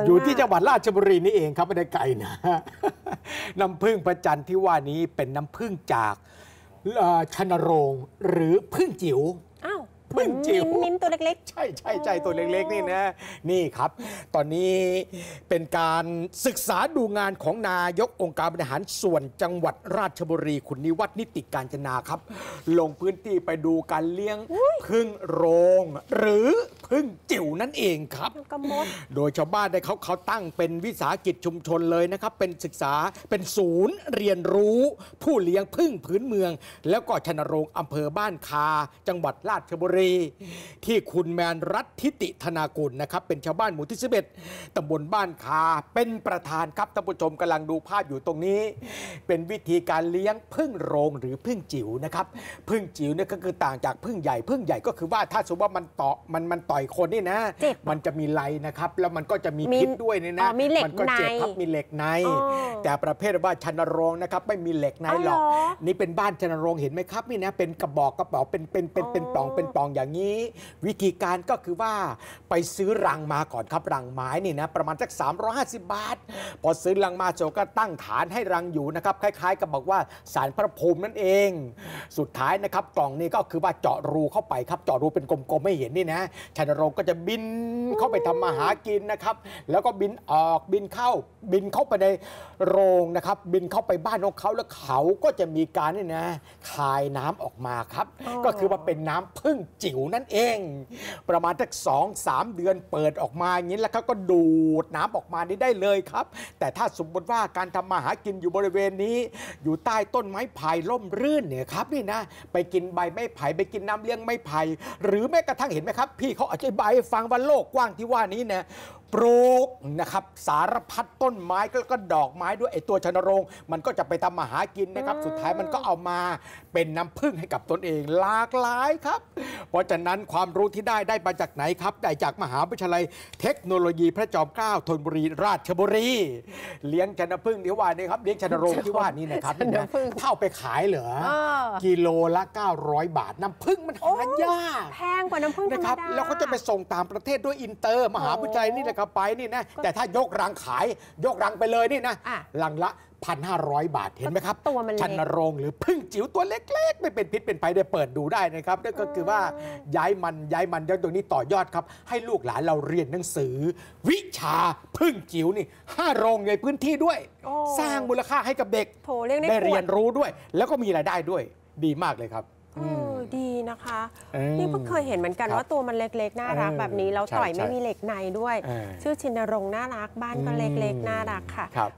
ยอยู่ที่จังหวัดราชบุรีนี่เองครับไม่ได้ไกลนะน้ำพึ่งประจันที่ว่านี้เป็นน้ำพึ่งจากชนโรงหรือพึ่งจิ๋วมืนจิ๋วมิ้นตัวเล็กๆใช่ใช่ใช่ตัวเล็กๆนี่นะนี่ครับ ตอนนี้เป็นการศึกษาดูงานของนายกองค์การบริหารส่วนจังหวัดราชบุรี คุณนิวัฒนิติการจนาครับ ลงพื้นที่ไปดูการเลี้ยงพึ่งโรง หรือพึ่งจิ๋วนั่นเองครับโดยชาวบ้านได้เขาเขาตั้งเป็นวิสาหกิจชุมชนเลยนะครับ เป็นศึกษาเป็นศูนย์เรียนรู้ผู้เลี้ยงพึ่งพื้นเมือง แล้วก็ชนโรงอำเภอบ้านคา จังหวัดราชบุรีีที่คุณแมนรัฐทิติธนากุลนะครับ เป็นชาวบ้านหมู่ที่11ตำบลบ้านคา เป็นประธานครับท่านผู้ชมกำลังดูภาพอยู่ตรงนี้ เป็นวิธีการเลี้ยงพึ่งโรงหรือพึ่งจิ๋วนะครับพึ่งจิ๋วเนี่ยก็คือต่างจากพึ่งใหญ่พึ่งใหญ่ก็คือว่าถ้าสมมติว่ามันต่อมันมันต่อยคนนี่นะ มันจะมีไลนะครับแล้วมันก็จะมีพิษด้วยเนี่ยนะมันก็เจ็บครับมีเหล็กในแต่ประเภทว่าชันโรงนะครับ ไม่มีเหล็กในหรอก นี่เป็นบ้านชันโรงเห็นไหมครับนี่นะเป็นกระบอกกระเป๋าเป็นเป็น เป็นเป็นปล่องเป็นปล่ององอย่างนี้วิธีการก็คือว่าไปซื้อรังมาก่อนครับรังไม้นี่นะประมาณสัก350 บาทพอซื้อรังมาโจก็ตั้งฐานให้รังอยู่นะครับคล้ายๆกับบอกว่าสารพระภูมินั่นเอง สุดท้ายนะครับกล่องนี้ก็คือว่าเจาะรูเข้าไปครับ เจาะรูเป็นกลมๆไม่เห็นนี่นะชันโรงก็จะบินเข้าไปทำมาหากินนะครับ แล้วก็บินออกบินเข้าบินเข้าไปในโรงนะครับ บินเข้าไปบ้านของเขาแล้วเขาก็จะมีการนี่นะคายน้ำออกมาครับ ก็คือว่าเป็นน้ำพึ่งจิ๋วนั่นเองประมาณสักสองสามเดือนเปิดออกมาอย่างนี้แล้วเขาก็ดูดน้ำออกมาได้ได้เลยครับ แต่ถ้าสมมติว่าการทำมาหากินอยู่บริเวณนี้ อยู่ใต้ต้นไม้ไผ่ล่มรื่นเนี่ยครับนี่นะ ไปกินใบไม้ไผ่ไปกินน้ำเลี้ยงไม้ไผ่หรือแม้กระทั่งเห็นไหมครับพี่เขาอธิบายใฟังว่าโลกกว้างที่ว่านี้เนี่ยลูกนะครับสารพัดต้นไม้แล้วก็ดอกไม้ด้วยไอตัวชนรงมันก็จะไปทำมาหากินนะครับ สุดท้ายมันก็เอามาเป็นน้ำพึ่งให้กับตนเองหลากหลายครับ เพราะฉะนั้นความรู้ที่ได้ได้มาจากไหนครับ ได้จากมหาวิทยาลัยเทคโนโลยีพระจอมเกล้าธนบุรีราชบุรีเลี้ยงชนพึ่งที่ว่านี่ครับ เลี้ยงชนรงที่ว่านี่นะครับเท่าไปขายเหรอกิโลละ 900 บาทน้ำพึ่งมันหายากแพงกว่าน้ำพึ่งนะครับ แล้วเขาจะไปส่งตามประเทศด้วยอินเตอร์ มหาวิทยาลัยนี่แหละครับาไปนี่นะแต่ถ้ายกรังขายยกรังไปเลยนี่นะลังละพันห้าร้อยบาทเห็นไหมครับตัวมันชันรงหรือพึ่งจิ๋วตัวเล็กๆ ไม่เป็นพิษเป็นภัยได้เปิดดูได้นะครับนั่นก็คือว่า ย้ายมันย้ายมันย้ายตรงนี้ต่อยอดครับ ให้ลูกหลานเราเรียนหนังสือ วิชาพึ่งจิ๋วนี่ห้าโรงในพื้นที่ด้วย สร้างมูลค่าให้กับเด็ก ได้เรียนรู้ด้วย แล้วก็มีรายได้ด้วยดีมากเลยครับอืดีนะคะ นี่เพิ่งเคยเห็นเหมือนกันว่าตัวมันเล็กๆน่ารักแบบนี้แล้วต่อยไม่มีเหล็กในด้วย ชื่อชินรงค์น่ารักบ้านก็เล็กๆน่ารักค่ะ